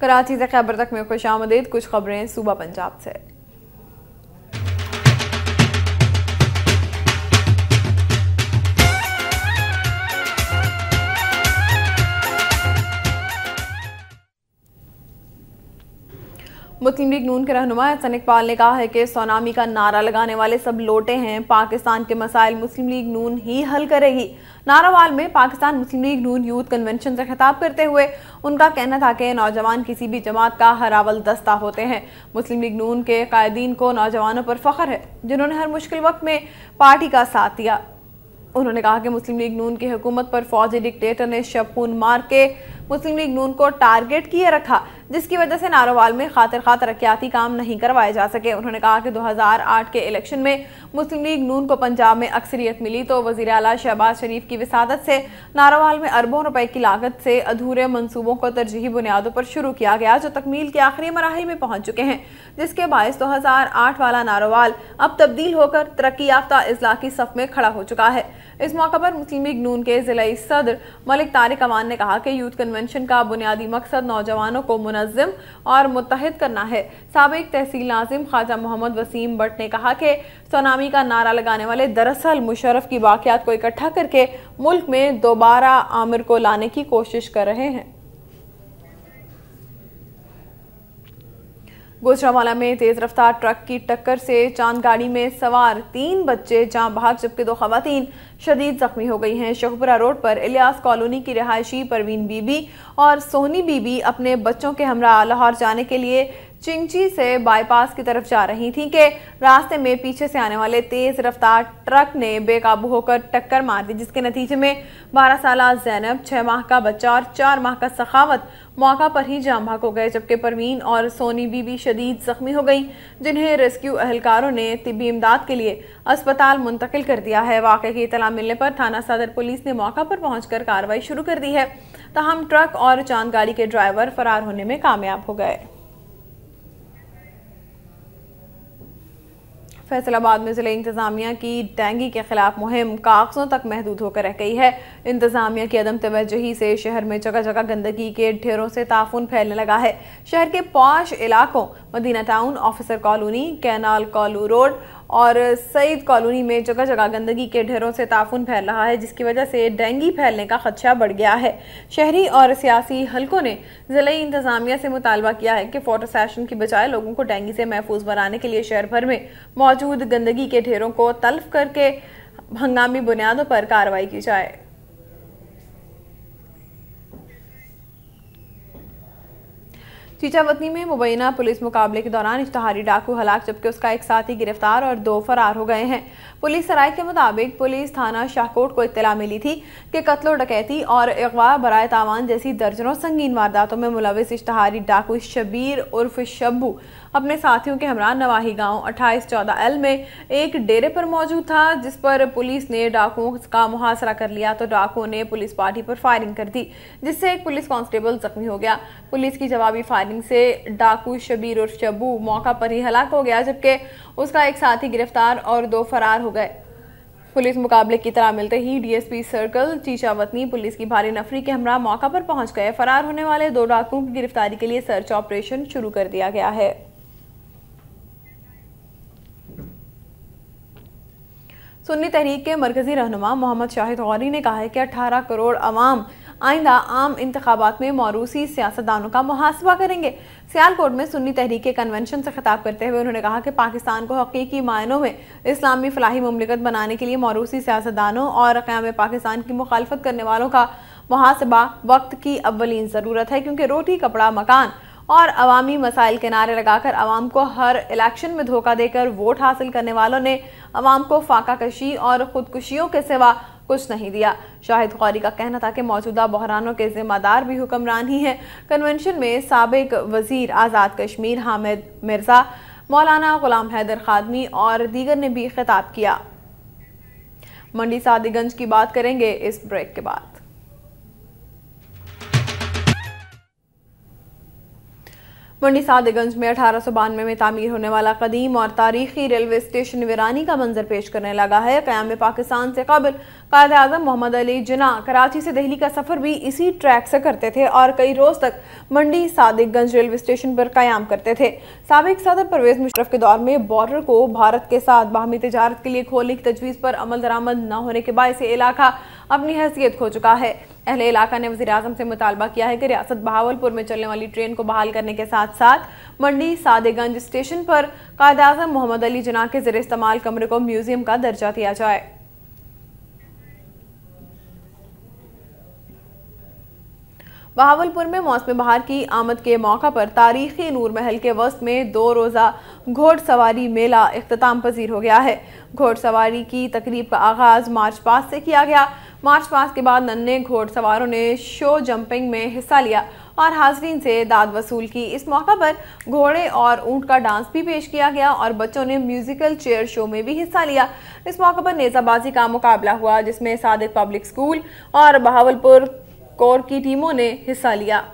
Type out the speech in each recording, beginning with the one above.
कराची से खैबर तक में खुश आमदेद कुछ खबरें सूबा पंजाब से मुस्लिम लीग नून के रहनुमा हसन इकबाल ने कहा है कि सोनामी का नारा लगाने वाले सब लोटे हैं पाकिस्तान के मसाइल मुस्लिम लीग नून ही हल करेगी नारावाल में Pakistan Muslim League Noon youth convention से खिताब करते हुए उनका कहना था कि नौजवान किसी भी जमात का हरावल दस्ता होते हैं मुस्लिम लीग नून के कायदीन को नौजवानों पर फख्र है जिन्होंने हर मुश्किल वक्त में पार्टी का साथ दिया उन्होंने कहा कि मुस्लिम लीग नून की हुकूमत पर फौजी डिक्टेटर ने शपून मार के मुस्लिम लीग नून को टारगेट किए रखा जिसकी वजह से नारोवाल में खातर खा तरक्याती काम नहीं करवाए जा सके उन्होंने कहा कि 2008 के इलेक्शन में मुस्लिम लीग नून को पंजाब में अक्सरियत मिली तो वजी अला शहबाज शरीफ की विसादत से नारोवाल में अरबों रुपए की लागत से अधूरे मनसूबों को तरजीही बुनियादों पर शुरू किया गया जो तकमील के आखिरी मराहल में पहुंच चुके हैं जिसके बायस दो हजार आठ वाला नारोवाल अब तब्दील होकर तरक्की याफ्ता अजला की सफ में खड़ा हो चुका है इस मौके पर मुस्लिम लीग नून के जिला सदर मलिक तारिक अमान ने कहा कि यूथ कन्वेंशन का बुनियादी मकसद नौजवानों को मुनजम और मुतहद करना है सबक तहसील नाजिम ख्वाजा मोहम्मद वसीम भट्ट ने कहा कि सोनामी का नारा लगाने वाले दरअसल मुशरफ की वाकियात को इकट्ठा करके मुल्क में दोबारा आमिर को लाने की कोशिश कर रहे हैं गोचरावाला में तेज रफ्तार ट्रक की टक्कर से चांद गाड़ी में सवार तीन बच्चे जहां बहक जबकि दो खातन शदीद जख्मी हो गई हैं शेखपुरा रोड पर इलियास कॉलोनी की रिहायशी परवीन बीबी और सोनी बीबी अपने बच्चों के हमरा लाहौर जाने के लिए चिंची से बाईपास की तरफ जा रही थी कि रास्ते में पीछे से आने वाले तेज रफ्तार ट्रक ने बेकाबू होकर टक्कर मार दी जिसके नतीजे में बारह साल जैनब 6 माह का बच्चा और चार माह का सखावत मौका पर ही जाम भाग हो गए जबकि परवीन और सोनी बीबी शदीद जख्मी हो गई जिन्हें रेस्क्यू अहलकारों ने तिबी इमदाद के लिए अस्पताल मुंतकिल कर दिया है वाक़े की इतला मिलने पर थाना सदर पुलिस ने मौका पर पहुंचकर कार्रवाई शुरू कर दी है तहम ट्रक और चांद गाड़ी के ड्राइवर फरार होने में कामयाब हो गए फैसलाबाद में जिले इंतजामिया की डेंगी के खिलाफ मुहिम कागजों तक महदूद होकर रह गई है इंतजामिया की अदम तवजही से शहर में जगह जगह गंदगी के ढेरों से ताफुन फैलने लगा है शहर के पाँच इलाकों Madina town officer colony canal कॉलू रोड और सईद कॉलोनी में जगह जगह गंदगी के ढेरों से ताफुन फैल रहा है जिसकी वजह से डेंगी फैलने का खदशा बढ़ गया है शहरी और सियासी हलकों ने ज़िले इंतज़ामिया से मुतालबा किया है कि फोटो सेशन की बजाय लोगों को डेंगी से महफूज बनाने के लिए शहर भर में मौजूद गंदगी के ढेरों को तल्फ करके हंगामी बुनियादों पर कार्रवाई की जाए चीचावतनी में मुबैना पुलिस मुकाबले के दौरान इश्तहारी डाकू हलाक जबकि उसका एक साथी गिरफ्तार और दो फरार हो गए हैं पुलिस सराय के मुताबिक पुलिस थाना शाहकोट को इतला मिली थी कि कत्लो डकैती और अगवा बरए तावान जैसी दर्जनों संगीन वारदातों में मुलविस इश्तहारी डाकू शबीर उर्फ शब्बू अपने साथियों के हमरा नवाही गांव अट्ठाईस चौदह एल में एक डेरे पर मौजूद था जिस पर पुलिस ने डाकुओं का मुहासरा कर लिया तो डाकुओं ने पुलिस पार्टी पर फायरिंग कर दी जिससे एक पुलिस कांस्टेबल जख्मी हो गया पुलिस की जवाबी फायरिंग से डाकू शबीर और शबू मौका पर ही हलाक हो गया जबकि उसका एक साथी गिरफ्तार और दो फरार हो गए पुलिस मुकाबले की तरह मिलते ही डीएसपी सर्कल चीचावतनी पुलिस की भारी नफरी के हमरा मौका पर पहुंच गए फरार होने वाले दो डाकुओं की गिरफ्तारी के लिए सर्च ऑपरेशन शुरू कर दिया गया है सुन्नी तहरीक के मरकजी रहनुमा मोहम्मद शाहिद गौरी ने कहा है कि अठारह करोड़ अवाम आइंदा आम इंतबात में मौरूसी सियासतदानों का मुहासबा करेंगे सियालकोट में सुन्नी तहरीक के कन्वेंशन से खिताब करते हुए उन्होंने कहा कि पाकिस्तान को हकीकी मायनों में इस्लामी फलाही ममलिकत बनाने के लिए मौरूसी सियासतदानों और क़्याम पाकिस्तान की मुखालफत करने वालों का मुहासबा वक्त की अवलिन ज़रूरत है क्योंकि रोटी कपड़ा मकान और अवामी मसाइल किनारे लगाकर अवाम को हर इलेक्शन में धोखा देकर वोट हासिल करने वालों ने अवाम को फाका कशी और खुदकुशियों के सिवा कुछ नहीं दिया शाहिद गौरी का कहना था कि मौजूदा बहरानों के जिम्मेदार भी हुक्मरान ही हैं कन्वेंशन में सबक वजीर आज़ाद कश्मीर हामिद मिर्ज़ा मौलाना गुलाम हैदर खादमी और दीगर ने भी खिताब किया मंडी सादीगंज की बात करेंगे इस ब्रेक के बाद मंडी सादगंज में अठारह में तमीर होने वाला कदीम और तारीखी रेलवे स्टेशन वीरानी का मंजर पेश करने लगा है क्याम पाकिस्तान से कबल कायद अजम मोहम्मद अली जना कराची से दिल्ली का सफर भी इसी ट्रैक से करते थे और कई रोज तक मंडी सादिकगंज रेलवे स्टेशन पर क्याम करते थे सबक सदर परवेज मुशरफ के दौर में बॉर्डर को भारत के साथ बाहमी तजारत के लिए खोलने की तजवीज़ पर अमल दरामद न होने के बायस इलाका अपनी हैसियत खो चुका है अहले इलाका ने वजी अजम से मुतालबा किया है कि रियासत बहावलपुर में चलने वाली ट्रेन को बहाल करने के साथ साथ मंडी सादेगंज स्टेशन पर कायद अजम मोहम्मद अली जना के जर इस्तेमाल कमरे को म्यूजियम का दर्जा दिया जाए बहावलपुर में मौसम बहार की आमद के मौका पर तारीखी नूर महल के वस्त में दो रोज़ा घोड़ सवारी मेला अख्ताम पजीर हो गया है घोड़ सवारी की तकरीब का आगाज़ मार्च पास से किया गया मार्च पास के बाद नन्हे घोड़ सवारों ने शो जंपिंग में हिस्सा लिया और हाजरीन से दाद वसूल की इस मौका पर घोड़े और ऊंट का डांस भी पेश किया गया और बच्चों ने म्यूजिकल चेयर शो में भी हिस्सा लिया इस मौके पर नेजाबाजी का मुकाबला हुआ जिसमें सादिक पब्लिक स्कूल और बहावलपुर कोर की टीमों ने हिस्सा लिया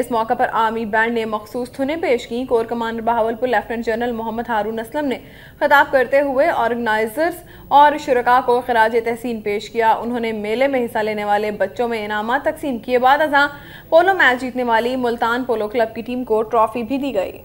इस मौके पर आर्मी बैंड ने मखसूस धुनें पेश की corps commander Bahawalpur lieutenant general Mohammad Haroon Aslam ने खिताब करते हुए ऑर्गेनाइजर्स और शुरा को खराज तहसीन पेश किया उन्होंने मेले में हिस्सा लेने वाले बच्चों में इनाम तकसीम किए बाद अजा पोलो मैच जीतने वाली मुल्तान पोलो क्लब की टीम को ट्रॉफी भी दी गई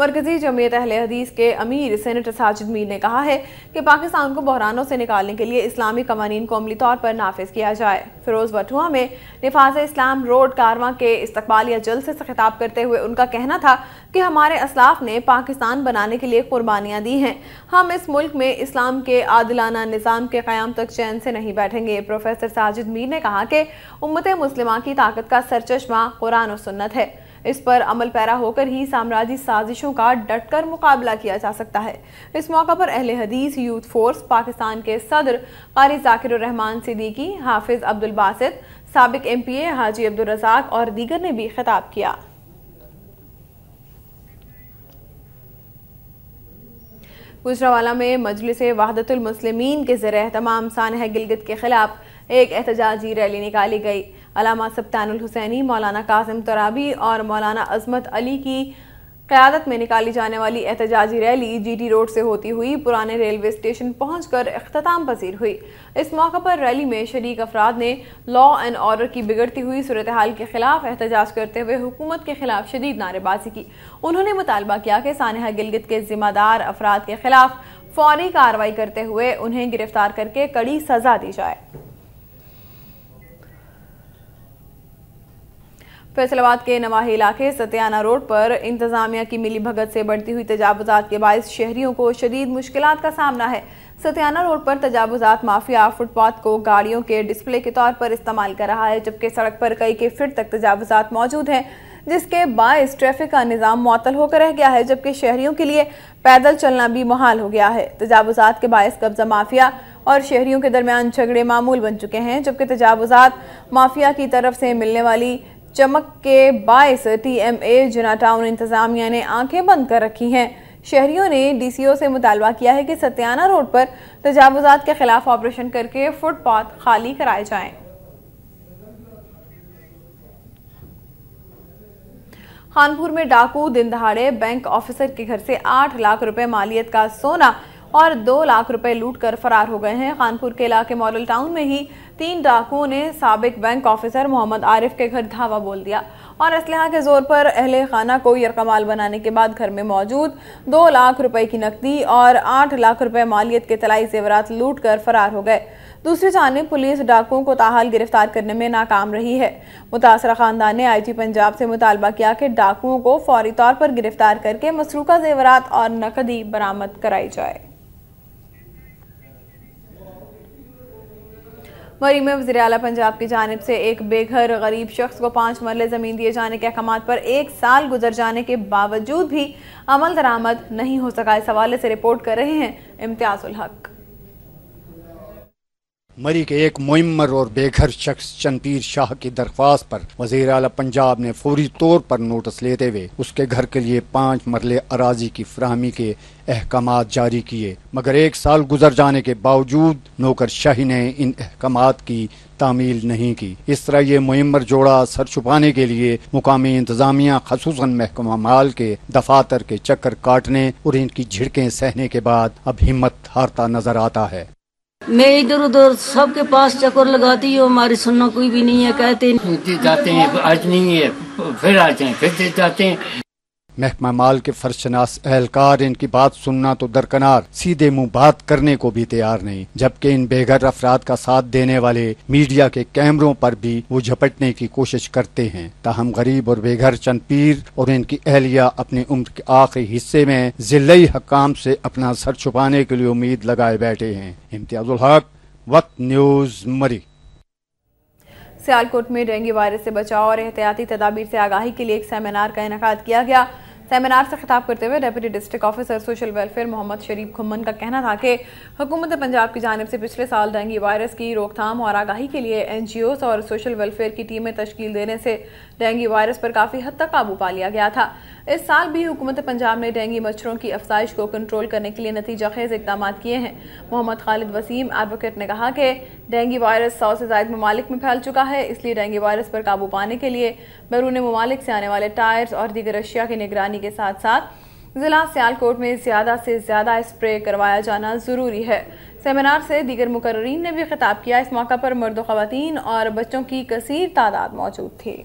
मरकजी जमीयत अहल हदीस के अमीर सेनेटर साजिद मीर ने कहा है कि पाकिस्तान को बहरानों से निकालने के लिए इस्लामी कवानीन को अमली तौर पर नाफिज किया जाए फिरोज़ वठुआ में नफाज इस्लाम रोड कारवा के इस्तबालिया जलसे से खिताब करते हुए उनका कहना था कि हमारे असलाफ ने पाकिस्तान बनाने के लिए कुर्बानियाँ दी हैं हम इस मुल्क में इस्लाम के आदिलाना निज़ाम के क़्याम तक चैन से नहीं बैठेंगे प्रोफेसर साजिद मीर ने कहा कि उम्मत मुस्लिमा की ताकत का सरचश्मा कुरान और सुन्नत है इस पर अमल पैरा होकर ही साम्राज्य साजिशों का डटकर मुकाबला किया जा सकता है इस मौका पर अहले हदीस यूथ फोर्स पाकिस्तान के सदर कारी जाकिर रहमान सिद्दीकी हाफिज अब्दुल बासित सबक M P A Haji Abdul Razzaq और दीगर ने भी खिताब किया गुजरावाला में मजलिस वहादतुल के ज़र तमाम सानह गिलगित के खिलाफ एक एहतजाजी रैली निकाली गई अलामा सप्तानुल हुसैनी मौलाना कासिम तराबी और मौलाना अजमत अली की क़्यादत में निकाली जाने वाली एहतजाजी रैली जीटी रोड से होती हुई पुराने रेलवे स्टेशन पहुँच कर अख्ताम पसीर हुई इस मौके पर रैली में शरीक अफराद ने लॉ एंड ऑर्डर की बिगड़ती हुई सूरत हाल के खिलाफ एहतजाज करते हुए हुकूमत के खिलाफ शदीद नारेबाजी की उन्होंने मुतालबा किया कि सानहा गिलगित के जिम्मेदार अफराद के खिलाफ फौरी कार्रवाई करते हुए उन्हें गिरफ्तार करके कड़ी सजा दी जाए फैसलाबाद के नवाही इलाके सत्याना रोड पर इंतजामिया की मिली भगत से बढ़ती हुई तजावजात के बायस शहरियों को शदीद मुश्किल का सामना है सत्याना रोड पर तजावजात माफिया फुटपाथ को गाड़ियों के डिस्प्ले के तौर पर इस्तेमाल कर रहा है जबकि सड़क पर कई के फिट तक तजावजात मौजूद हैं जिसके बायस ट्रैफिक का निज़ाम मअतल होकर रह गया है जबकि शहरियों के लिए पैदल चलना भी महाल हो गया है तजावजात के बायस कब्जा माफिया और शहरियों के दरमियान झगड़े मामूल बन चुके हैं जबकि तजावजात माफिया की तरफ से मिलने वाली चमक के बायस टीएमए जनाटाउन इंतजामिया ने आंखें बंद कर रखी हैं शहरियों ने डीसीओ से मुतालबा किया है कि सत्याना रोड पर तजावजात के खिलाफ ऑपरेशन करके फुटपाथ खाली कराए जाएं। खानपुर में डाकू दिन दहाड़े बैंक ऑफिसर के घर से आठ लाख रुपए मालियत का सोना और दो लाख रुपए लूटकर फरार हो गए हैं खानपुर के इलाके मॉडल टाउन में ही तीन डाकुओं ने सबक बैंक ऑफिसर मोहम्मद आरिफ के घर धावा बोल दिया और इसलहा के जोर पर अहल खाना को यरकमाल बनाने के बाद घर में मौजूद दो लाख रुपए की नकदी और आठ लाख रुपए मालियत के तलाई जेवरात लूट कर फरार हो गए दूसरी जानब पुलिस डाकुओं को ताहाल गिरफ्तार करने में नाकाम रही है मुतासर खानदान ने आई जी पंजाब से मुतालबा किया कि डाकुओं को फौरी तौर पर गिरफ्तार करके मसरूका जेवरात और नकदी बरामद कराई जाए मरी में वजी अला पंजाब की जानब से एक बेघर गरीब शख्स को पाँच मरले ज़मीन दिए जाने के अहकाम पर एक साल गुजर जाने के बावजूद भी अमल दरामद नहीं हो सका इस हवाले से रिपोर्ट कर रहे हैं इम्तियाज़ुल हक मरी के एक मुमर और बेघर शख्स चनपीर शाह की दरख्वास्त पर वजीर अला पंजाब ने फौरी तौर पर नोटिस लेते हुए उसके घर के लिए पाँच मरले अराजी की फ्राहमी के अहकाम जारी किए मगर एक साल गुजर जाने के बावजूद नौकर शाही ने इन अहकाम की तामील नहीं की इस तरह ये मुमर जोड़ा सर छुपाने के लिए मुकामी इंतजामिया खसूस महकमा माल के दफातर के चक्कर काटने और इनकी झिड़के सहने के बाद अब हिम्मत हारता नजर आता है मैं इधर उधर सबके पास चक्कर लगाती हूँ हमारी सुनना कोई भी नहीं है कहते जाते हैं आज नहीं है फिर आते हैं फिर जाते हैं महकमा माल के फर्शनास एहलकार इनकी बात सुनना तो दरकनार सीधे मुंह बात करने को भी तैयार नहीं जबकि इन बेघर अफराद का साथ देने वाले मीडिया के कैमरों पर भी वो झपटने की कोशिश करते हैं ताहम गरीब और बेघर चंद पीर और इनकी अहलिया अपनी उम्र के आखिरी हिस्से में जिले हकाम से अपना सर छुपाने के लिए उम्मीद लगाए बैठे हैं इम्तियाजुल हक वक्त न्यूज मरी सियालकोट में डेंगू वायरस से बचाव और एहतियाती तदाबीर से आगाही के लिए एक सेमिनार का इनका किया गया सेमिनार से खिताब करते हुए deputy district officer social welfare Mohammad Sharif Ghuman का कहना था कि हुकूमत पंजाब की जानब से पिछले साल डेंगी वायरस की रोकथाम और आगाही के लिए एन जी ओज़ और सोशल वेलफेयर की टीमें तश्कील देने से डेंगू वायरस पर काफी हद तक काबू पा लिया गया था इस साल भी हुकूमत पंजाब ने डेंगू मच्छरों की अफसाइश को कंट्रोल करने के लिए नतीजा खेज इकदाम किए हैं मोहम्मद खालिद वसीम एडवोकेट ने कहा कि डेंगू वायरस सौ से ज्यादा ममालिक में फैल चुका है इसलिए डेंगू वायरस पर काबू पाने के लिए बैरून ममालिक से आने वाले टायर्स और दीगर अशिया की निगरानी के साथ साथ जिला सियालकोट में ज्यादा से ज्यादा स्प्रे करवाया जाना जरूरी है सेमिनार से दीगर मुकर्रीन ने भी खिताब किया इस मौका पर मर्द खातन और बच्चों की कसीर तादाद मौजूद थी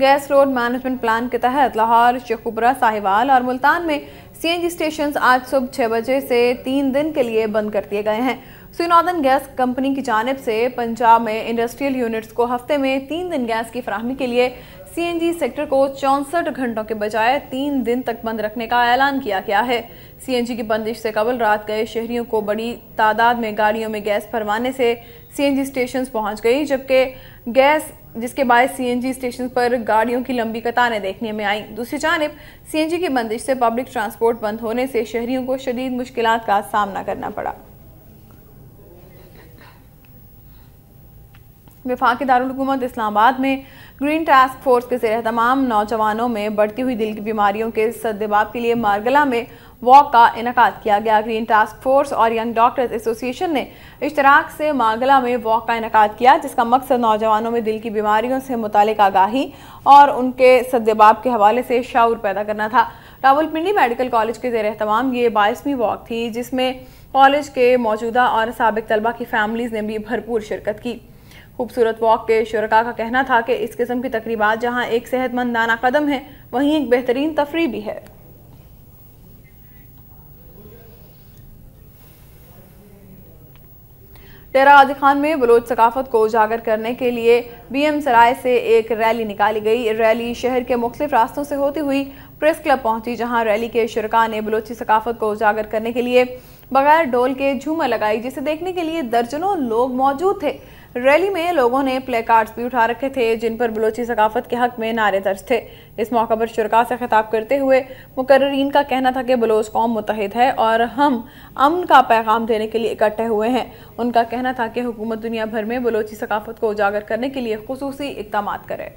गैस रोड मैनेजमेंट प्लान के तहत लाहौर शेखुबरा साहिवाल और मुल्तान में सीएनजी स्टेशन आज सुबह छह बजे से तीन दिन के लिए बंद कर दिए गए हैं सुनौदन गैस कंपनी की जानब से पंजाब में इंडस्ट्रियल यूनिट्स को हफ्ते में तीन दिन गैस की फराहमी के लिए सीएनजी सेक्टर को चौंसठ घंटों के बजाय तीन दिन तक बंद रखने का ऐलान किया गया है सीएनजी की बंदिश से कबल रात गए शहरियों को बड़ी तादाद में गाड़ियों में गैस भरवाने से सीएनजी स्टेशन पहुंच गई जबकि गैस जिसके बाद सीएनजी स्टेशन पर गाड़ियों की लंबी कतारें देखने में आई दूसरी जानब सीएनजी की बंदिश से पब्लिक ट्रांसपोर्ट बंद होने से शहरियों को शदीद मुश्किल का सामना करना पड़ा विफाक दारकूमत इस्लामाबाद में ग्रीन टास्क फोर्स के जर तमाम नौजवानों में बढ़ती हुई दिल की बीमारियों के सदबाब के लिए मारगला में वॉक का इनका किया गया ग्रीन टास्क फोर्स और यंग डॉक्टर्स एसोसिएशन ने इश्तराक से मारगला में वॉक का इनका किया जिसका मकसद नौजवानों में दिल की बीमारियों से मुतल आगाही और उनके सदबाब के हवाले से शाउर पैदा करना था रावलपिंडी मेडिकल कॉलेज के जेर तमाम ये बाईसवीं वॉक थी जिसमें कॉलेज के मौजूदा और सबक तलबा की फैमिलीज़ ने भी भरपूर शिरकत की खूबसूरत वॉक के शुरा का कहना था कि इस किस्म की तकरीबा जहाँ एक सेहतमंदाना कदम है वहीं एक बेहतरीन तफरी भी है डेरा आदि खान में बलोच सकाफत को उजागर करने के लिए बी एम सराय से एक रैली निकाली गई रैली शहर के मुख्तफ रास्तों से होती हुई प्रेस क्लब पहुंची जहां रैली के शुरा ने बलोची सकाफत को उजागर करने के लिए बगैर ढोल के झूमर लगाई जिसे देखने के लिए दर्जनों लोग मौजूद थे रैली में लोगों ने प्ले कार्ड भी उठा रखे थे जिन पर बलोची सकाफत के हक में नारे दर्ज थे इस मौके पर शुरा से खिताब करते हुए मुकर्रीन का कहना था कि बलोच कौम मुतहद है और हम अमन का पैगाम देने के लिए इकट्ठे हुए हैं उनका कहना था कि हुकूमत दुनिया भर में बलोची सकाफत को उजागर करने के लिए खसूसी इकदाम करे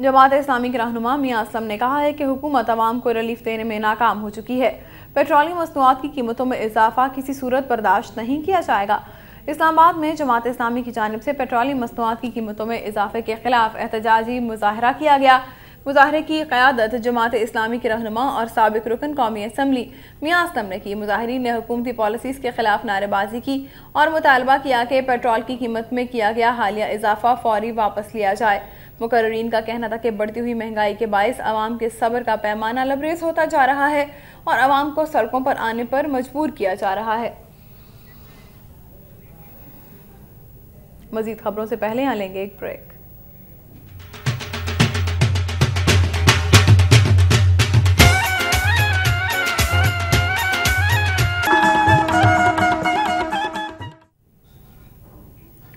जमात इस्लामी के रहनुमा मियाँ असलम ने कहा है कि हुकूमत आवाम को रिलीफ देने में नाकाम हो चुकी है पेट्रोलियम मसनूआत की कीमतों में इजाफा किसी सूरत बर्दाश्त नहीं किया जाएगा इस्लामाबाद में जमात इस्लामी की जानब से पेट्रोलियम मसनूआत की कीमतों में इजाफे के खिलाफ एहतजाजी मुजाहरा किया गया मुजाहरे की क्यादत जमात इस्लामी के रहनुमा और सबक रुकन कौमी असम्बली मियाँ असलम ने की मुजाहरीन ने हुकूमती पॉलिसीज़ के खिलाफ नारेबाजी की और मुतालबा किया कि पेट्रोल की कीमत में किया गया हालिया इजाफा फौरी वापस लिया जाए मुकर्रीन का कहना था कि बढ़ती हुई महंगाई के बायस आवाम के सब्र का पैमाना लबरेज होता जा रहा है और आवाम को सड़कों पर आने पर मजबूर किया जा रहा है मजीद खबरों से पहले यहां लेंगे एक ब्रेक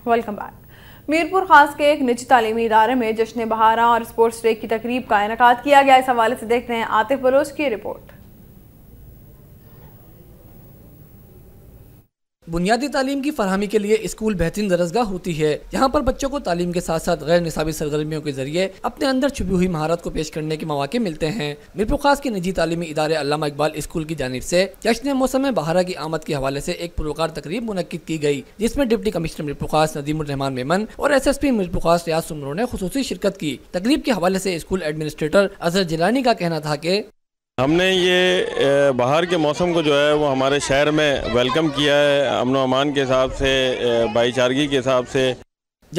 वेलकम बैक मीरपुर खास के एक निजी तालीमी इदारे में जश्न बहारा और स्पोर्ट्स डे की तकरीब का इनका किया गया इस हवाले से देखते हैं आतिफ बलोच की रिपोर्ट बुनियादी तालीम की फरहमी के लिए स्कूल बेहतरीन दरसगाह होती है यहाँ पर बच्चों को तालीम के साथ साथ गैर निसाबी सरगर्मियों के जरिए अपने अंदर छुपी हुई महारत को पेश करने के मौके मिलते हैं मीरपुर खास के निजी तालीमी इदारे अलामा इकबाल स्कूल की जानब से जश्न मौसम बहारा की आमद के हवाले से एक पुरकार तकरीब मुनद की गई जिसमें डिप्टी कमिश्नर मीरपुर खास नदीमान मेमन और एस एस पी मीरपुर खास रियाज सुमरों ने खसूसी शिरकत की तकरीब के हवाले ऐसी स्कूल एडमिनिस्ट्रेटर अजहर जिलानी का कहना था की हमने ये बाहर के मौसम को जो है वो हमारे शहर में वेलकम किया है अमन अमान के हिसाब से भाईचारगी के हिसाब से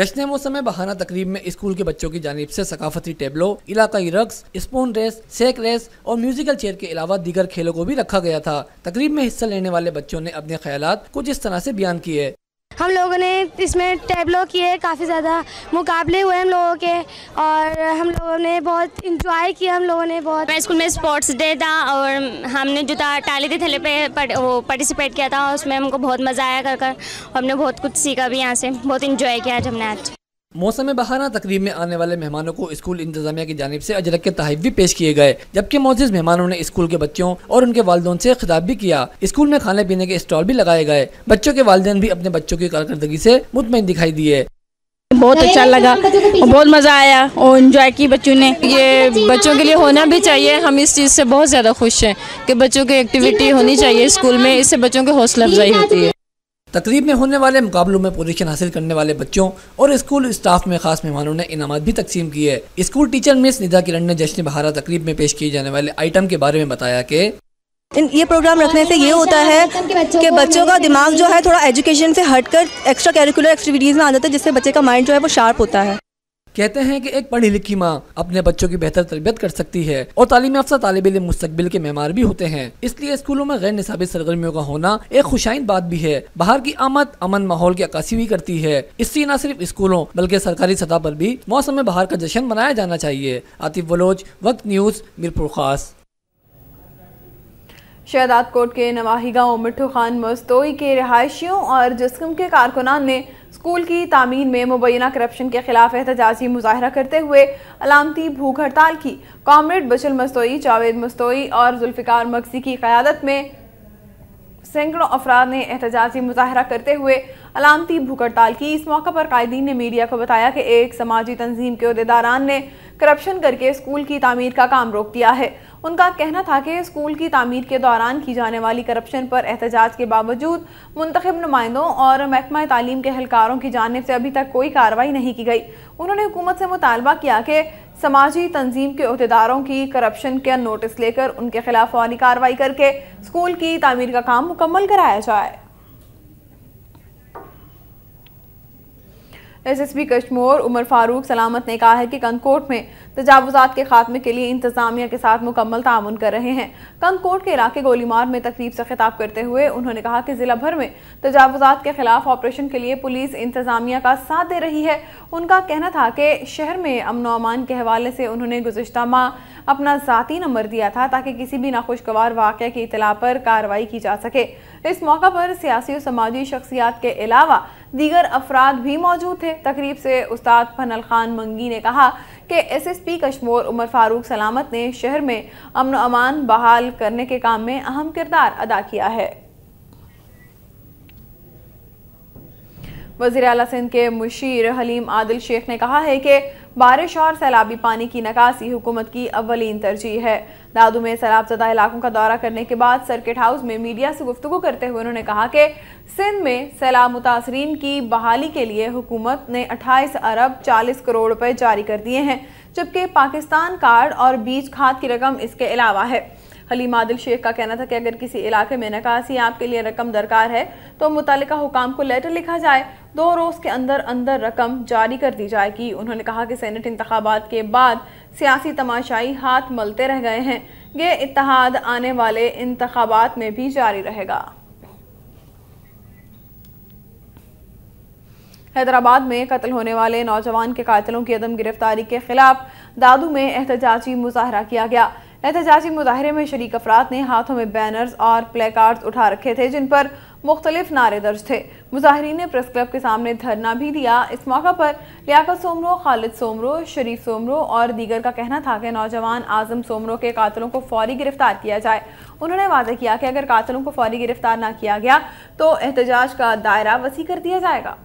जश्न मौसम बहाना तकरीब में स्कूल के बच्चों की जानब से सकाफती टेबलो इलाकाई रक्स स्पून रेस सेक रेस और म्यूजिकल चेयर के अलावा दीगर खेलों को भी रखा गया था तकरीब में हिस्सा लेने वाले बच्चों ने अपने ख्याल कुछ इस तरह से बयान किए हम लोगों ने इसमें टैबलो किए काफ़ी ज़्यादा मुकाबले हुए हम लोगों के और हम लोगों ने बहुत इंजॉय किया हम लोगों ने बहुत मैं स्कूल में स्पोर्ट्स डे था और हमने जो था टाली थे थैले पे वो पार्टिसिपेट किया था और उसमें हमको बहुत मज़ा आया कर कर हमने बहुत कुछ सीखा भी यहाँ से बहुत इंजॉय किया आज हमने आज मौसम बहाना तकरीब में आने वाले मेहमानों को स्कूल इंतजामिया की जानब ऐसी अजरक के तहफ भी पेश किए गए जबकि मोजिज मेहमानों ने स्कूल के बच्चों और उनके वालदों से खिताब भी किया स्कूल में खाने पीने के स्टॉल भी लगाए गए बच्चों के वालदे भी अपने बच्चों की कारकर्दगी ऐसी मुतमिन दिखाई दिए बहुत अच्छा लगा और बहुत मज़ा आया और इन्जॉय की बच्चों ने ये बच्चों के लिए होना भी चाहिए हम इस चीज़ से बहुत ज़्यादा खुश हैं कि बच्चों की एक्टिविटी होनी चाहिए स्कूल में इससे बच्चों की हौसला अफजाई होती है तकरीब में होने वाले मुकाबलों में पोजीशन हासिल करने वाले बच्चों और स्कूल स्टाफ में खास मेहमानों ने इनामत भी तकसीम की है school teacher miss Nida Kiran ने जश्न बहारा तकरीब में पेश किए जाने वाले आइटम के बारे में बताया कि इन ये प्रोग्राम रखने से ये होता है कि बच्चों का दिमाग जो है थोड़ा एजुकेशन से हटकर एक्स्ट्रा कैरिकुलर एक्टिविटीज़ में आ जाता है जिससे बच्चे का माइंड जो है वो शार्प होता है कहते हैं कि एक पढ़ी लिखी माँ अपने बच्चों की बेहतर तरबियत कर सकती है और तालीम अफसर तालब इम मुस्तबिल के मेमार भी होते हैं इसलिए स्कूलों में गैर निसाबी सरगर्मियों का होना एक खुशाइन बात भी है बाहर की आमद अमन माहौल की अक्सी भी करती है इससे न सिर्फ स्कूलों बल्कि सरकारी सतह पर भी मौसम में बाहर का जश्न मनाया जाना चाहिए आतिफ बलोच वक्त न्यूज़ मीरपुर खास शहदाद कोट के नवाही गाँव मिठू खान मस्तोई के रहायशियों और जिसम के कारकुनान ने स्कूल की तामीन में मुबैना करप्शन के खिलाफ एहतजाजी मुजाहरा करते हुए अलामती भूख हड़ताल की कॉमरेड बशल मस्तोई जावेद मस्तोई और जुल्फ़िकार मक्सी की क्यादत में सैकड़ों अफराद ने एहतजाजी मुजाहरा करते हुए अलामती भूख हड़ताल की इस मौके पर कायदीन ने मीडिया को बताया कि एक समाजी तंजीम के अहदेदारान ने करप्शन करके स्कूल की तमीर का काम रोक दिया है उनका कहना था कि स्कूल की तमीर के दौरान की जाने वाली करप्शन पर एहतजाज के बावजूद मुंतब नुमाइंदों और महकमा तालीम के अहलकारों की जानब से अभी तक कोई कार्रवाई नहीं की गई उन्होंने हुकूमत से मुतालबा किया कि समाजी तंजीम के अहदेदारों की करप्शन के नोटिस लेकर उनके खिलाफ फौरी कार्रवाई करके स्कूल की तमीर का काम मुकम्मल कराया जाए एसएसपी कश्मोर उमर फारूक सलामत ने कहा है कि कंकोट में तजावजात के खात्मे के लिए इंतजामिया के साथ मुकम्मल ताउन कर रहे हैं कंकोट के इलाके गोलीमार में तकरीब से खिताब करते हुए उन्होंने कहा कि जिला भर में तजावजात के खिलाफ ऑपरेशन के लिए पुलिस इंतजामिया का साथ दे रही है उनका कहना था कि शहर में अमन अमान के हवाले से उन्होंने गुजशत माह अपना ज़ाती नंबर दिया था ताकि किसी भी नाखुशगवार वाक़ की इतला पर कार्रवाई की जा सके इस मौका पर सियासी और समाजी शख्सियात के अलावा दीगर अफराद भी मौजूद थे तकरीब से उस्ताद फनल खान मंगी ने कहा कि S S P Kashmore Umar Farooq Salamat ने शहर में अमन अमान बहाल करने के काम में अहम किरदार अदा किया है वजी अला सिंध के मुशीर हलीम आदिल शेख ने कहा है कि बारिश और सैलाबी पानी की निकासी हुकूमत की अवलिन तरजीह है दादू में सैलाबजदा इलाकों का दौरा करने के बाद सर्किट हाउस में मीडिया से गुफ्तु करते हुए उन्होंने कहा कि सिंध में सैलाब मुतासरीन की बहाली के लिए हुकूमत ने अट्ठाईस अरब चालीस करोड़ रुपए जारी कर दिए हैं जबकि पाकिस्तान कार्ड और बीज खाद की रकम इसके अलावा है हलीम आदिल शेख का कहना था कि अगर किसी इलाके में नकासी आपके लिए रकम दरकार है तो मुतल हुकाम को लेटर लिखा जाए दो रोज़ के अंदर अंदर रकम जारी कर दी जाएगी उन्होंने कहा कि सैनेट इंतबात के बाद सियासी तमाशाई हाथ मलते रह गए हैं ये इतिहाद आने वाले इंतबात में भी जारी रहेगा हैदराबाद में कत्ल होने वाले नौजवान के कातलों की अदम गिरफ्तारी के खिलाफ दादू में एहतजाजी मुजाहरा किया गया एहतजाजी मुजाहरे में शरीक अफराद ने हाथों में बैनर्स और कार्ड उठा रखे थे जिन पर मुख्तलिफ नारे दर्ज थे मुजाहरीन ने प्रेस क्लब के सामने धरना भी दिया इस मौका पर लियाकत सोमरो खालिद सोमरो शरीफ सोमरो और दीगर का कहना था कि नौजवान आजम सोमरो के कातलों को फौरी गिरफ्तार किया जाए उन्होंने वादा किया कि अगर कातलों को फौरी गिरफ्तार ना किया गया तो एहतजाज का दायरा वसी कर दिया जाएगा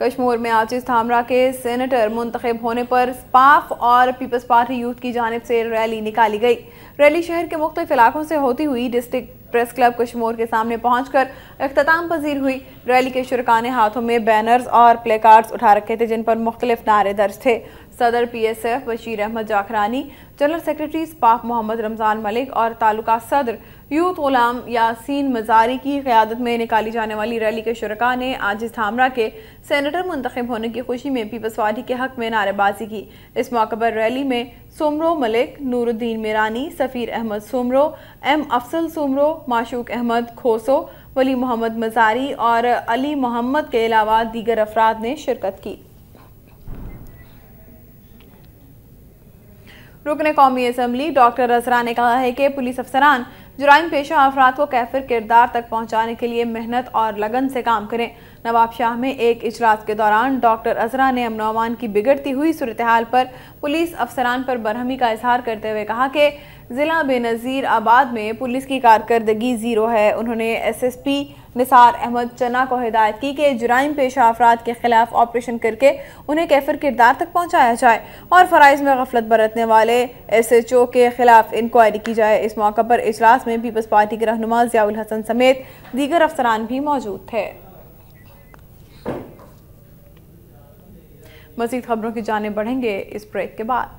कश्मीर में आजिज थामरा के सेनेटर मुंतखब होने पर स्पाफ और पीपल्स पार्टी यूथ की जानब से रैली निकाली गई रैली शहर के मुख्त इलाकों से होती हुई डिस्ट्रिक्ट प्रेस क्लब कश्मीर के सामने पहुँच कर अख्ताम पजीर हुई रैली के ने हाथों में बैनर्स और प्ले कार्ड्स उठा रखे थे जिन पर मुख्तलिफ नारे दर्ज थे सदर PSF Bashir Ahmed Jakhrani general secretary स्पाक मोहम्मद रमजान मलिक और तालुका सदर यूथ गुलाम यासीन मजारी की क्यादत में निकाली जाने वाली रैली के शुरा ने आज इस धामरा के सेनेटर मुंतब होने की खुशी में पीपल्स पार्टी के हक में नारेबाजी की इस मौके पर रैली में सुमरो मलिक नूरुद्दीन मीरानी सफ़ीर अहमद सोमरो एम अफसल सुमरो माशूक अहमद खोसो वली मोहम्मद मजारी और अली मोहम्मद के अलावा दीगर अफराद ने शिरकत की रुकन कौमी असम्बली डॉक्टर रजरा ने कहा है कि पुलिस अफसरान जुराइम पेशा अफराद को कैफिर किरदार तक पहुँचाने के लिए मेहनत और लगन से काम करें नवाब शाह में एक इजलास के दौरान डॉक्टर अजरा ने अमन अमान की बिगड़ती हुई सूरत हाल पर पुलिस अफसरान पर बरहमी का इजहार करते हुए कहा कि ज़िला बेनज़ीर आबाद में पुलिस की कारकर्दगी ज़ीरो है उन्होंने S S P Nisar Ahmed Channa को हिदायत की कि जुराइम पेशा अफराद के खिलाफ ऑपरेशन करके उन्हें कैफिर किरदार तक पहुँचाया जाए और फ़राइज़ में गफलत बरतने वाले एस एच ओ के खिलाफ इंक्वायरी की जाए इस मौके पर इजलास में पीपल्स पार्टी के रहनुमा ज़ियाल हसन समेत दीगर अफसरान भी मौजूद थे मजीद खबरों की जाने बढ़ेंगे इस ब्रेक के बाद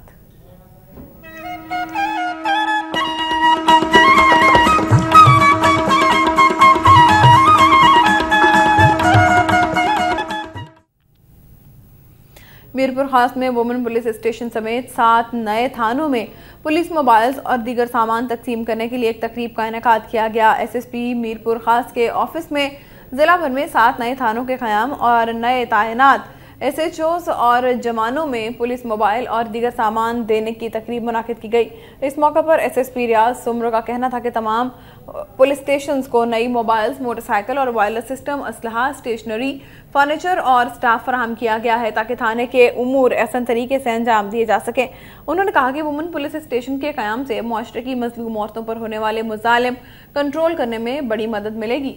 मीरपुर खास में वुमेन पुलिस स्टेशन समेत सात नए थानों में पुलिस मोबाइल्स और दीगर सामान तकसीम करने के लिए एक तकरीब का इनका किया गया एस एस पी मीरपुर खास के ऑफिस में ज़िला भर में सात नए थानों के क़्याम और नए तैनात ओज और जवानों में पुलिस मोबाइल और दीगर सामान देने की तकरीब मुनद की गई इस मौके पर एसएसपी रियाज सुमरों का कहना था कि तमाम पुलिस स्टेशन को नई मोबाइल्स मोटरसाइकिल और वायरलेस सिस्टम असलहा स्टेशनरी फर्नीचर और स्टाफ फराहम किया गया है ताकि थाने के उमूर ऐसा तरीके से अंजाम दिए जा सकें उन्होंने कहा कि वुमन पुलिस स्टेशन के क्याम से माशरे की मजलूम औरतों पर होने वाले मुजालिम कंट्रोल करने में बड़ी मदद मिलेगी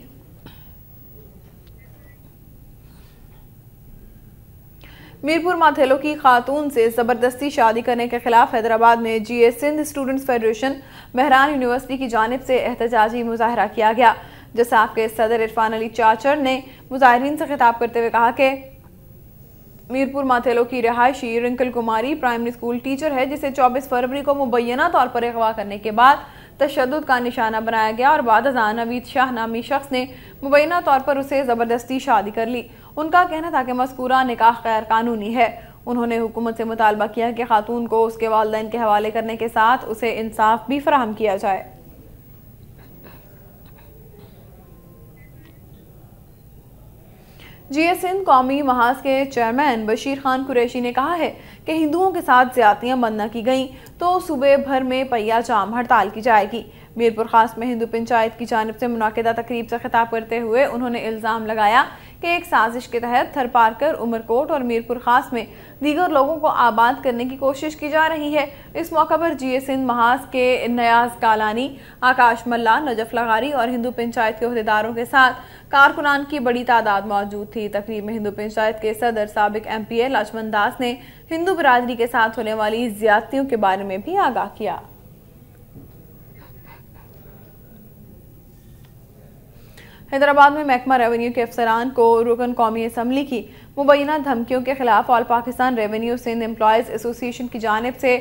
मीरपुर माथेलो की खातून से ज़बरदस्ती शादी करने के खिलाफ हैदराबाद में Jeay Sindh students federation Mehran university की जानब से एहतजाजी मुजाहरा किया गया जसाफ के सदर इरफान अली चाचर ने मुजाहरीन से खिताब करते हुए कहा कि मीरपुर माथेलो की रिहायशी Rinkle Kumari primary school teacher है जिसे 24 फरवरी को मुबैना तौर पर अगवा करने के बाद तशद का निशाना बनाया गया और बाद अजान अवीद शाह नामी शख्स ने मुबैना तौर पर उसे ज़बरदस्ती शादी कर ली उनका कहना था कि मस्कूरा निकाह गैर कानूनी है उन्होंने हुकूमत से मुतालबा किया कि खातून को उसके वालदेन के हवाले करने के साथ उसे इंसाफ भी फराहम किया जाए जी सिंध कौमी महाज के चेयरमैन बशीर खान कुरैशी ने कहा है कि हिंदुओं के साथ ज्यादतियाँ बंद न की गईं तो सूबे भर में पहिया जाम हड़ताल की जाएगी मीरपुर खास में हिंदू पंचायत की जानब से मुनदा तकरीब से खिताब करते हुए उन्होंने इल्ज़ाम लगाया कि एक साजिश के तहत थरपारकर उमरकोट और मीरपुर खास में दीगर लोगों को आबाद करने की कोशिश की जा रही है इस मौके पर जी एस महाज के नयाज कालानी आकाश मल्ला नजफ लगारी और हिंदू पंचायत के अहदेदारों के साथ कारकुनान की बड़ी तादाद मौजूद थी तकरीब में हिंदू पंचायत के सदर सबक M P A Laxman Das ने हिंदू बरादरी के साथ होने वाली ज्यादतियों के बारे में भी आगाह किया हैदराबाद में महकमा रेवेन्यू के अफसरान को रुकन कौमी असम्बली की मुबैना धमकियों के खिलाफ all Pakistan revenue Sindh employees association की जानब से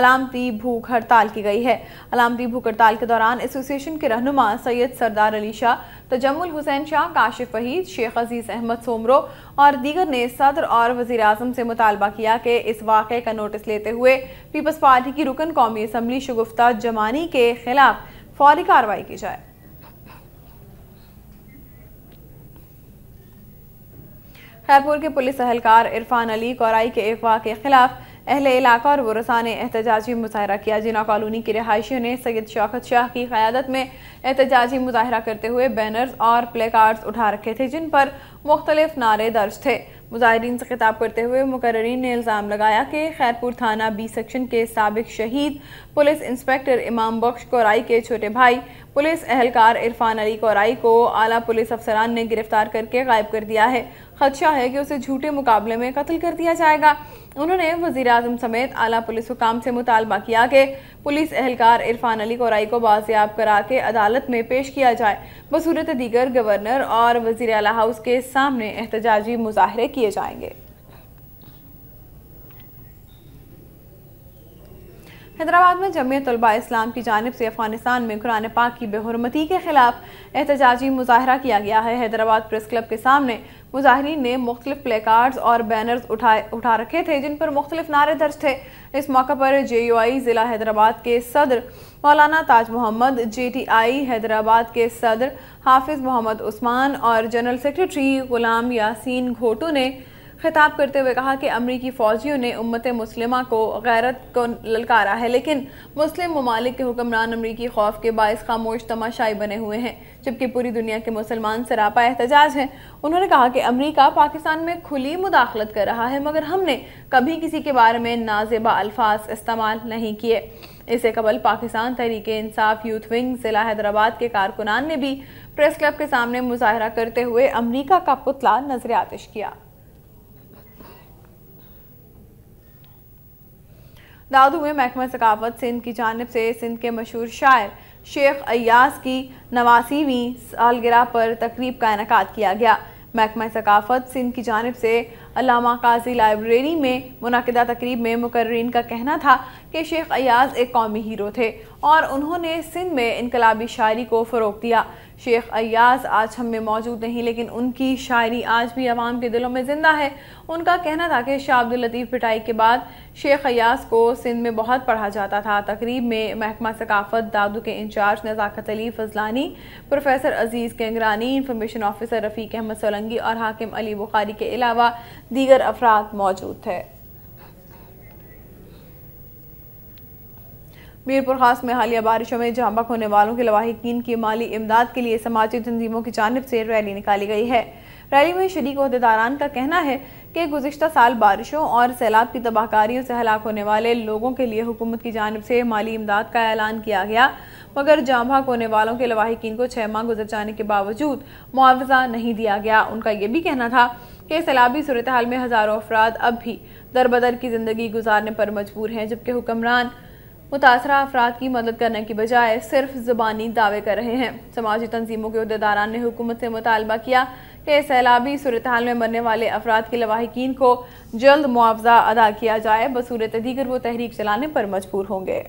अलामती भूख हड़ताल की गई है अलामती भूख हड़ताल के दौरान एसोसिएशन के रहनुमा सैयद सरदार अली शाह तजमुल हुसैन शाह काशिफ फहीद शेख अजीज़ अहमद सोमरो और दीगर ने सदर और वजी अजम से मुतालबा किया कि इस वाक़े का नोटिस लेते हुए पीपल्स पार्टी की रुकन कौमी असम्बली शगुफ्ता जमानी के खिलाफ फौरी कार्रवाई की जाए खैरपुर के पुलिस अहलकार इरफान अली कोराई के अफवाह के खिलाफ अहले इलाका और वरसा ने एहतजाजी मुजाहरा किया जिना कॉलोनी के रिहायशियों ने सैयद शौकत शाह की क्यादत में एहतजाजी मुजाहरा करते हुए बैनर्स और प्ले कार्ड्स उठा रखे थे जिन पर मुख्तलिफ नारे दर्ज थे मुजाहरीन से खिताब करते हुए मुकर्रीन ने इल्ज़ाम लगाया कि खैरपुर थाना बी सेक्शन के सबक शहीद पुलिस इंस्पेक्टर इमाम बख्श कोराई के छोटे भाई पुलिस अहलकार इरफान अली कोराई को आला पुलिस अफसरान ने गिरफ्तार करके गायब कर दिया है खदशा है कि उसे झूठे मुकाबले में कत्ल कर दिया जाएगा उन्होंने वजीर अजम समेत आला पुलिस हुकाम से मुतालबा किया कि पुलिस एहलकार इरफान अली कोराई को बाजियाब करा के अदालत में पेश किया जाए बसूरत दीगर गवर्नर और वजीर अला हाउस के सामने एहतजाजी मुजाहरे किए जाएंगे हैदराबाद में जमयत तलबा इस्लाम की जानब से अफगानिस्तान में कुरान पाक की बेहरमती के खिलाफ एहतजाजी मुजाहरा किया गया है हैदराबाद प्रेस क्लब के सामने मुजाहरीन ने मुख्तलिफ प्ले कार्ड्स और बैनर्स उठाए उठा रखे थे जिन पर मुख्तलिफ नारे दर्ज थे इस मौके पर जे यू आई ज़िला हैदराबाद के सदर Maulana Taj Mohammad J T I Hyderabad के सदर हाफिज़ मोहम्मद उस्मान और जनरल सेक्रेटरी ग़ुलाम यासिन घोटू ने खिताब करते हुए कहा कि अमरीकी फ़ौजियों ने उम्मत मुस्लिमा को गैरत को ललकारा है लेकिन मुस्लिम ममालिक के हुक्मरान अमरीकी खौफ के बायस खामोश तमाशाई बने हुए हैं जबकि पूरी दुनिया के मुसलमान सरापा एहतजाज हैं उन्होंने कहा कि अमरीका पाकिस्तान में खुली मुदाखलत कर रहा है मगर हमने कभी किसी के बारे में नाजेबा अल्फाज इस्तेमाल नहीं किए इससे कबल पाकिस्तान तहरीक इंसाफ यूथ विंग जिला हैदराबाद के कारकुनान ने भी प्रेस क्लब के सामने मुजाहरा करते हुए अमरीका का पुतला नजर आतिश किया दादू में महकमा सकाफत सिंध की जानब से सिंध के मशहूर शायर शेख अयास की नवासीवीं सालगिरह पर तकरीब का इनका किया गया महकमा सकाफत सिंध की जानब से अलामा काजी लाइब्रेरी में मुनदा तकरीब में मुकर्रीन का कहना था कि शेख अयाज एक कौमी हीरो थे और उन्होंने सिंध में इनकलाबी शायरी को फ़रोग दिया शेख अयाज आज हम में मौजूद नहीं लेकिन उनकी शायरी आज भी आवाम के दिलों में ज़िंदा है उनका कहना था कि शाह अब्दुल लतीफ़ पिटाई के बाद शेख अयाज को सिंध में बहुत पढ़ा जाता था तकरीब में महकमा सकाफत दादू के incharge Nazakat Ali Fazlani professor Aziz Kengrani information officer Rafiq Ahmed Solangi और हाकिम अली बुखारी के अलावा दीगर अफराद मौजूद थे मीरपुर खास में हालिया बारिशों में जामबक होने वालों के लवाहिकीन की माली इमदाद के लिए समाजी तंजीमों की जानब से रैली निकाली गई है रैली में शरीक अहदेदारान का कहना है कि गुजशत साल बारिशों और सैलाब की तबाहकारियों से हलाक होने वाले लोगों के लिए हुकूमत की जानब से माली इमदाद का ऐलान किया गया मगर जामभाग होने वालों के लवाहिकीन को छः माह गुजर जाने के बावजूद मुआवजा नहीं दिया गया उनका यह भी कहना था कि सैलाबी सूरत हाल में हज़ारों अफराद अब भी दर बदर की ज़िंदगी गुजारने पर मजबूर हैं जबकि हुक्मरान मुतासरा अफराद की मदद करने की बजाय सिर्फ ज़बानी दावे कर रहे हैं समाजी तनजीमों के अहदेदारान ने हुकूमत से मुतालबा किया कि सैलाबी सूरत हाल में मरने वाले अफराद के लवाहिकीन को जल्द मुआवजा अदा किया जाए बसूरत दीगर वो तहरीक चलाने पर मजबूर होंगे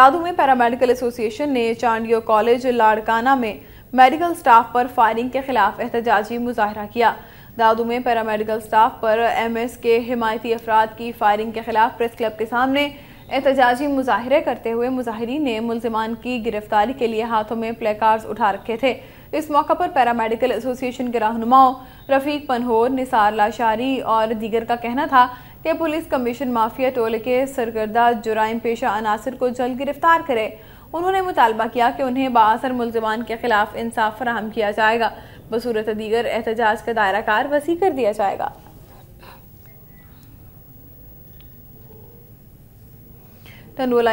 दादू में पैरामेडिकल एसोसिएशन ने चांडियो कॉलेज लाड़काना में मेडिकल स्टाफ पर फायरिंग के खिलाफ एहतजाजी मुजाहरा किया दादू में पैरामेडिकल स्टाफ पर एम एस के हिमायती अफराद की फायरिंग के खिलाफ प्रेस क्लब के सामने एहतजाजी मुजाहरे करते हुए मुजाहरीन ने मुलजमान की गिरफ्तारी के लिए हाथों में प्लेकार्ड उठा रखे थे इस मौका पर पैरामेडिकल एसोसिएशन के रहनुमाओं रफीक पनहोर निसार लाशारी और दीगर का कहना था कि पुलिस कमीशन माफिया टोले के सरगर्दा जुराइम पेशा अनासर को जल्द गिरफ्तार करे उन्होंने मुतालबा किया कि उन्हें बासर मुलजमान के खिलाफ इंसाफ फराहम किया जाएगा बसूरत दीगर एहतजाज का दायरा कार वसी कर दिया जाएगा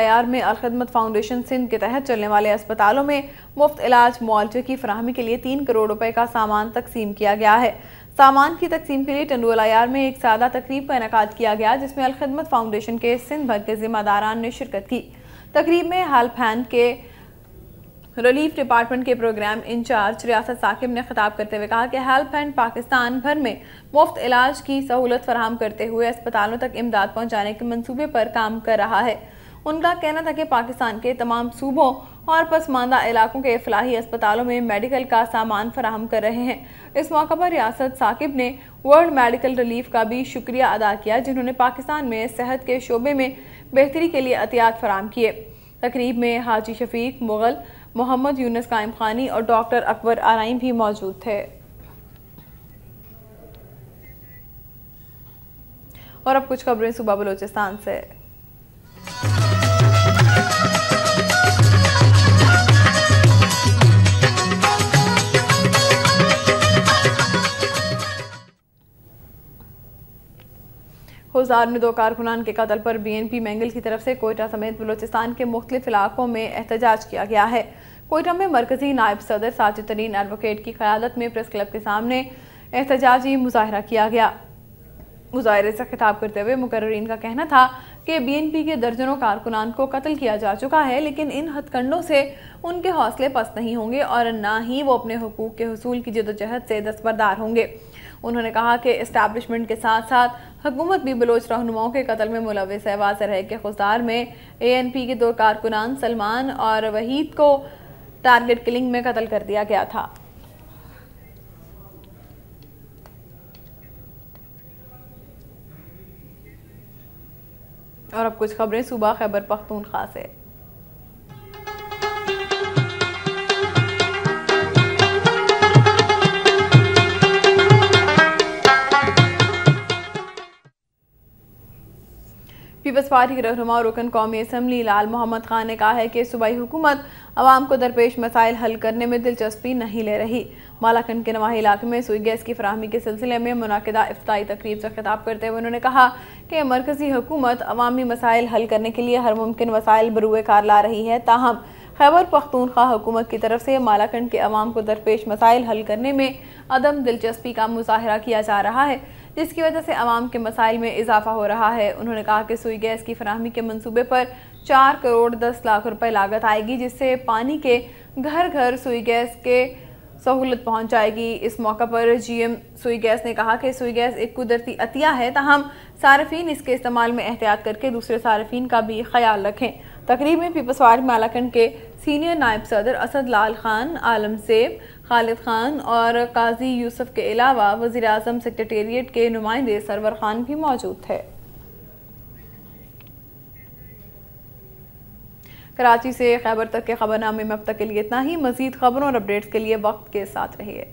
यार में अलखदमत फाउंडेशन सिंध के तहत चलने वाले अस्पतालों में मुफ्त इलाज मुआवजे की फरहमी के लिए तीन करोड़ रुपए का सामान तकसीम किया गया है सामान की तकसीम के लिए टंडोला यार में एक सादा तकरीब का इनका किया गया जिसमें अलखदमत फाउंडेशन के सिंध भर के जिम्मेदारान ने शिरकत की तकरीब में हेल्प हैंड के रिलीफ डिपार्टमेंट के प्रोग्राम इंचार्ज रियासत साकिब ने खिताब करते हुए कहा कि हेल्प एंड पाकिस्तान भर में मुफ्त इलाज की सहूलत फराहम करते हुए अस्पतालों तक इमदाद पहुँचाने के मनसूबे पर काम कर रहा है उनका कहना था कि पाकिस्तान के तमाम सूबों और पसमानदा इलाकों के अफलाही अस्पतालों में मेडिकल का सामान फराहम कर रहे हैं इस मौके पर रियासत साकिब ने वर्ल्ड मेडिकल रिलीफ का भी शुक्रिया अदा किया जिन्होंने पाकिस्तान में सेहत के शोबे में बेहतरी के लिए एहतियात फराम किए तकरीब में हाजी शफीक मुग़ल मोहम्मद यूनस कायम खानी और डॉक्टर अकबर आरई भी मौजूद थे और अब कुछ खबरें सुबह बलोचिस्तान से हजार में दो कारकुनान के कतल पर बीएनपी मैंगल की तरफ से कोयटा समेत बलोचिस्तान के मुख्तलिफ इलाकों में एहतजाज किया गया है कोयटा में मरकजी नायब सदर साजिद तरीन एडवोकेट की क्यादत में प्रेस क्लब के सामने एहतजाजी मुजाहरा किया गया मुजाहरे से खिताब करते हुए मुकर्रीन का कहना था कि बीएनपी के दर्जनों कारकुनान को कत्ल किया जा चुका है लेकिन इन हथकंडों से उनके हौसले पस्त नहीं होंगे और ना ही वो अपने हकूक के हसूल की जदोजहद से दस्तबरदार होंगे उन्होंने कहा कि इस्टेबलिशमेंट के साथ साथ हकूमत भी बलोच रहनुमाओं के कत्ल में मुलविस है वाजह है कि खुदार में ए एन पी के दो कारकुनान सलमान और वहीद को टारगेट किलिंग में कत्ल कर दिया गया था और अब कुछ खबरें सुबह खैबर पख्तूनख्वा से पीपल्स पार्टी के रहनुमा और रुकन कौमी असम्बली लाल मोहम्मद खान ने कहा है कि सूबाई हुकूमत आवाम को दरपेश मसाइल हल करने में दिलचस्पी नहीं ले रही मालाखंड के नवाही इलाके में सुई गैस की फरहमी के सिलसिले में मुनदा अफ्ताही तकरीब से खिताब करते हुए उन्होंने कहा कि मरकजी हुकूमत अवामी मसाइल हल करने के लिए हर मुमकिन वसाइल बरूए कार ला रही है ताहम खैबर पख्तूनख्वा हुकूमत की तरफ से मालाखंड के अवाम को दरपेश मसाइल हल करने में अदम दिलचस्पी का मुजाहरा किया जा रहा है जिसकी वजह से आवाम के मसाइल में इजाफा हो रहा है उन्होंने कहा कि सुई गैस की फरहमी के मनसूबे पर चार करोड़ दस लाख रुपए लागत आएगी जिससे पानी के घर घर सुई गैस के सहूलत पहुंच जाएगी इस मौका पर जीएम सुई गैस ने कहा कि सुई गैस एक कुदरती अतिया है तहम सार्फिन इसके इस्तेमाल में एहतियात करके दूसरे सार्फिन का भी ख्याल रखें तकरीब में पीपसवार मालाखंड के सीनियर नायब सदर असद लाल खान आलम सेब खालिद खान और काजी यूसुफ के अलावा वजीर अजम सेक्रटेरिएट के नुमाइंदे सरवर खान भी मौजूद थे कराची से खैबर तक के खबरनामे में अब तक के लिए इतना ही मजीद खबरों और अपडेट्स के लिए वक्त के साथ रहिए